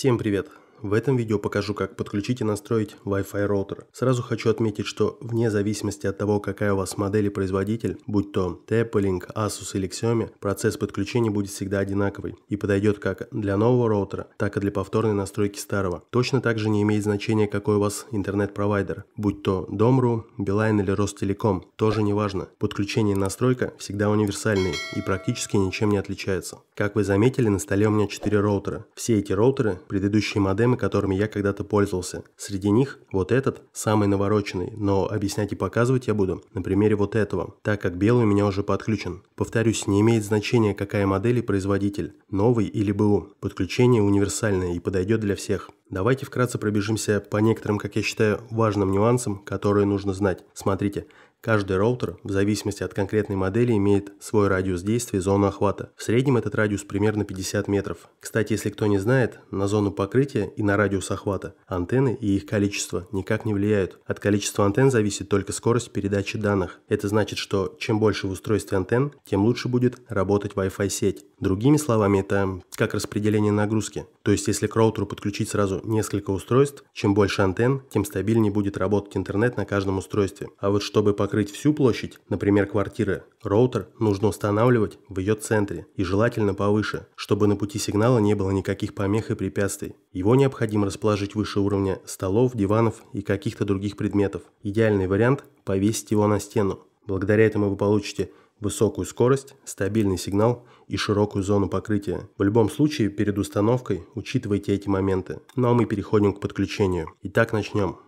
Всем привет! В этом видео покажу, как подключить и настроить Wi-Fi роутер. Сразу хочу отметить, что вне зависимости от того, какая у вас модель и производитель, будь то Tapelink, Asus или Xiaomi, процесс подключения будет всегда одинаковый и подойдет как для нового роутера, так и для повторной настройки старого. Точно так же не имеет значения, какой у вас интернет-провайдер, будь то Dom.ru, Билайн или Ростелеком, тоже не важно. Подключение и настройка всегда универсальные и практически ничем не отличаются. Как вы заметили, на столе у меня 4 роутера. Все эти роутеры, предыдущие модемы программы, которыми я когда-то пользовался. Среди них вот этот, самый навороченный, но объяснять и показывать я буду на примере вот этого, так как белый у меня уже подключен. Повторюсь, не имеет значения, какая модель и производитель, новый или БУ. Подключение универсальное и подойдет для всех. Давайте вкратце пробежимся по некоторым, как я считаю, важным нюансам, которые нужно знать. Смотрите, Каждый роутер, в зависимости от конкретной модели, имеет свой радиус действия и зону охвата. В среднем этот радиус примерно 50 метров. Кстати, если кто не знает, на зону покрытия и на радиус охвата антенны и их количество никак не влияют. От количества антенн зависит только скорость передачи данных. Это значит, что чем больше в устройстве антенн, тем лучше будет работать Wi-Fi сеть. Другими словами, это как распределение нагрузки. То есть, если к роутеру подключить сразу несколько устройств, чем больше антенн, тем стабильнее будет работать интернет на каждом устройстве. А вот чтобы по покрыть всю площадь, например, квартиры, роутер нужно устанавливать в ее центре и желательно повыше, чтобы на пути сигнала не было никаких помех и препятствий. Его необходимо расположить выше уровня столов, диванов и каких-то других предметов. Идеальный вариант – повесить его на стену. Благодаря этому вы получите высокую скорость, стабильный сигнал и широкую зону покрытия. В любом случае, перед установкой учитывайте эти моменты. Ну а мы переходим к подключению. Итак, начнем.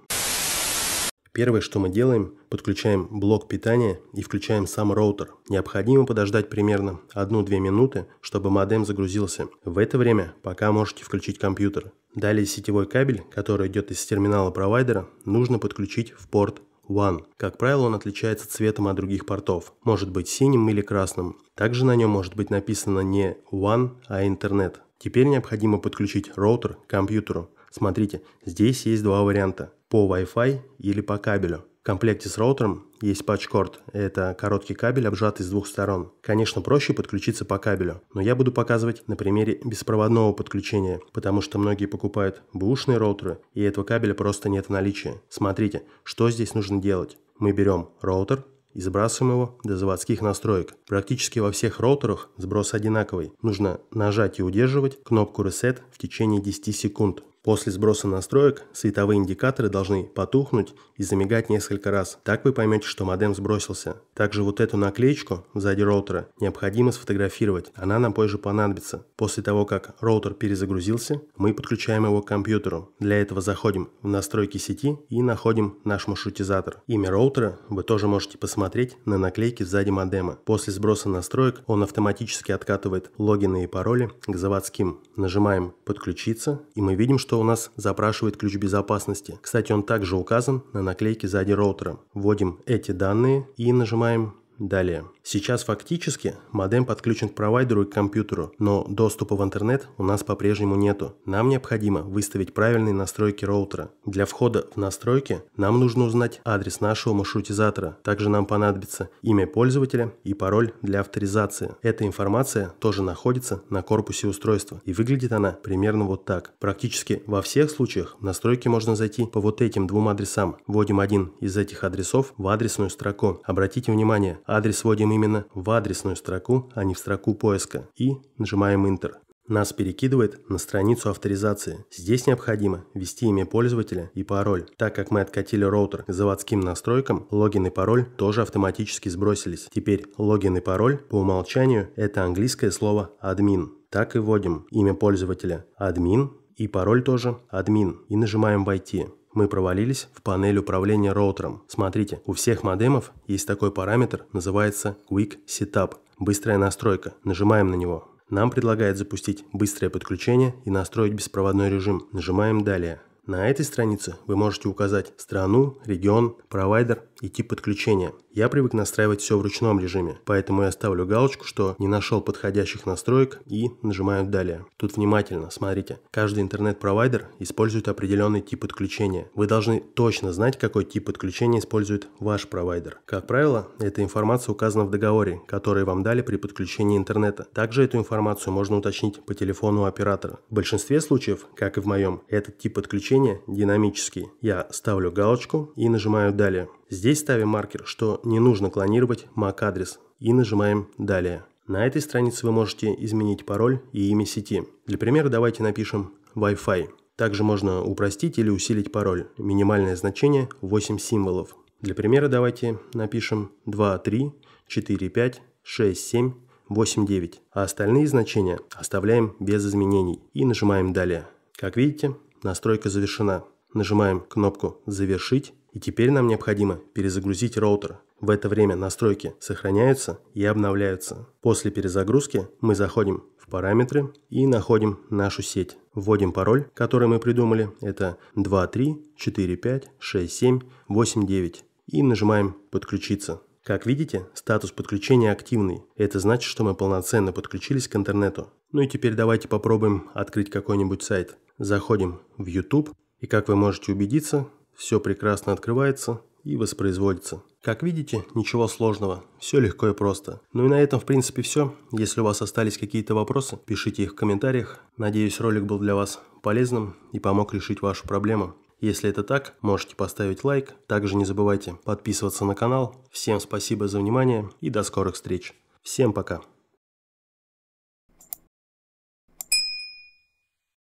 Первое, что мы делаем, подключаем блок питания и включаем сам роутер. Необходимо подождать примерно 1-2 минуты, чтобы модем загрузился. В это время пока можете включить компьютер. Далее сетевой кабель, который идет из терминала провайдера, нужно подключить в порт One. Как правило, он отличается цветом от других портов, может быть синим или красным. Также на нем может быть написано не One, а интернет. Теперь необходимо подключить роутер к компьютеру. Смотрите, здесь есть два варианта по Wi-Fi или по кабелю. В комплекте с роутером есть патч-корд. Это короткий кабель, обжатый с двух сторон. Конечно, проще подключиться по кабелю, но я буду показывать на примере беспроводного подключения, потому что многие покупают бушные роутеры, и этого кабеля просто нет в наличии. Смотрите, что здесь нужно делать. Мы берем роутер, и сбрасываем его до заводских настроек. Практически во всех роутерах сброс одинаковый. Нужно нажать и удерживать кнопку Reset в течение 10 секунд. После сброса настроек световые индикаторы должны потухнуть и замигать несколько раз. Так вы поймете, что модем сбросился. Также вот эту наклеечку сзади роутера необходимо сфотографировать, она нам позже понадобится. После того, как роутер перезагрузился, мы подключаем его к компьютеру. Для этого заходим в настройки сети и находим наш маршрутизатор. Имя роутера вы тоже можете посмотреть на наклейке сзади модема. После сброса настроек он автоматически откатывает логины и пароли к заводским. Нажимаем «Подключиться» и мы видим, что что у нас запрашивает ключ безопасности. Кстати, он также указан на наклейке сзади роутера. Вводим эти данные и нажимаем «Далее». Сейчас фактически модем подключен к провайдеру и к компьютеру, но доступа в интернет у нас по-прежнему нету. Нам необходимо выставить правильные настройки роутера. Для входа в настройки нам нужно узнать адрес нашего маршрутизатора. Также нам понадобится имя пользователя и пароль для авторизации. Эта информация тоже находится на корпусе устройства и выглядит она примерно вот так. Практически во всех случаях в настройки можно зайти по вот этим двум адресам. Вводим один из этих адресов в адресную строку. Обратите внимание, адрес вводим именно именно в адресную строку, а не в строку поиска. И нажимаем Enter. Нас перекидывает на страницу авторизации. Здесь необходимо ввести имя пользователя и пароль. Так как мы откатили роутер к заводским настройкам, логин и пароль тоже автоматически сбросились. Теперь логин и пароль по умолчанию это английское слово админ. Так и вводим имя пользователя админ и пароль тоже админ и нажимаем «Войти» мы провалились в панель управления роутером. Смотрите, у всех модемов есть такой параметр, называется Quick Setup – быстрая настройка. Нажимаем на него. Нам предлагает запустить быстрое подключение и настроить беспроводной режим. Нажимаем «Далее». На этой странице вы можете указать страну, регион, провайдер, и тип подключения. Я привык настраивать все в ручном режиме, поэтому я ставлю галочку, что не нашел подходящих настроек и нажимаю «Далее». Тут внимательно, смотрите. Каждый интернет-провайдер использует определенный тип подключения. Вы должны точно знать, какой тип подключения использует ваш провайдер. Как правило, эта информация указана в договоре, который вам дали при подключении интернета. Также эту информацию можно уточнить по телефону оператора. В большинстве случаев, как и в моем, этот тип подключения динамический. Я ставлю галочку и нажимаю «Далее». Здесь ставим маркер, что не нужно клонировать MAC-адрес и нажимаем «Далее». На этой странице вы можете изменить пароль и имя сети. Для примера давайте напишем Wi-Fi. Также можно упростить или усилить пароль. Минимальное значение 8 символов. Для примера давайте напишем 2, 3, 4, 5, 6, 7, 8, 9. А остальные значения оставляем без изменений и нажимаем «Далее». Как видите, настройка завершена. Нажимаем кнопку «Завершить» И теперь нам необходимо перезагрузить роутер. В это время настройки сохраняются и обновляются. После перезагрузки мы заходим в параметры и находим нашу сеть. Вводим пароль, который мы придумали. Это 23456789. И нажимаем «Подключиться». Как видите, статус подключения активный. Это значит, что мы полноценно подключились к интернету. Ну и теперь давайте попробуем открыть какой-нибудь сайт. Заходим в YouTube. И как вы можете убедиться, все прекрасно открывается и воспроизводится. Как видите, ничего сложного, все легко и просто. Ну и на этом в принципе все. Если у вас остались какие-то вопросы, пишите их в комментариях. Надеюсь ролик был для вас полезным и помог решить вашу проблему. Если это так, можете поставить лайк. Также не забывайте подписываться на канал. Всем спасибо за внимание и до скорых встреч. Всем пока.